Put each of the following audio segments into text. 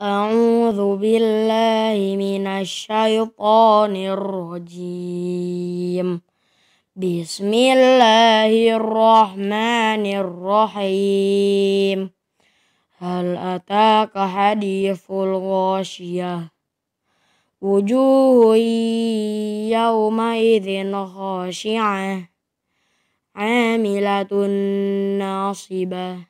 أعوذ بالله من الشيطان الرجيم بسم الله الرحمن الرحيم هل أتاك حديث الغاشية وجوه يومئذ خاشعة عاملة ناصبة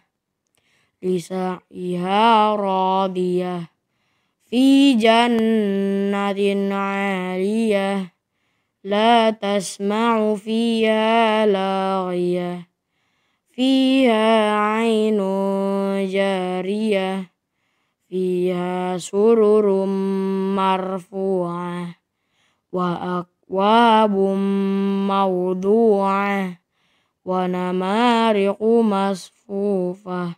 Lisa ya radiyah fi jannatin aliyah la tasma'u fiha laghiyah fiha aynu jaria fiha sururum marfu'ah wa akwa akwabum mawdu'ah wa namariku masfufah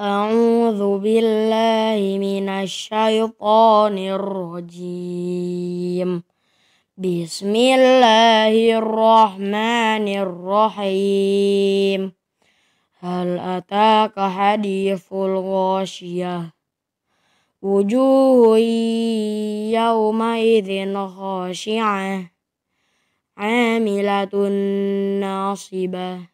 أعوذ بالله من الشيطان الرجيم بسم الله الرحمن الرحيم هل أتاك حديث الغاشية وجوه يومئذ خاشعة عاملة ناصبة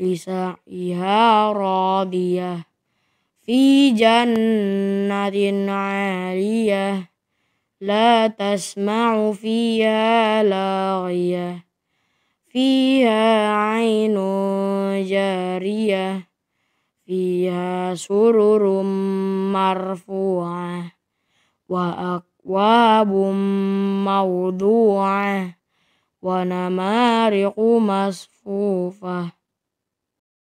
لسعيها راضية في جنة عالية لا تسمع فيها لاغية فيها عين جارية فيها سرر مرفوعة وأكواب موضوعة ونمارق مصفوفة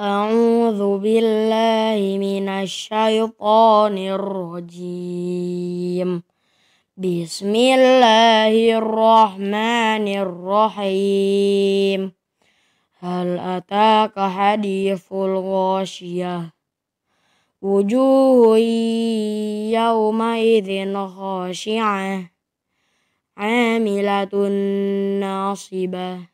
أعوذ بالله من الشيطان الرجيم بسم الله الرحمن الرحيم هل أتاك حديث الغاشية وجوه يومئذ خاشعة عاملة ناصبة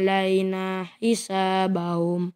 alaina hisabahum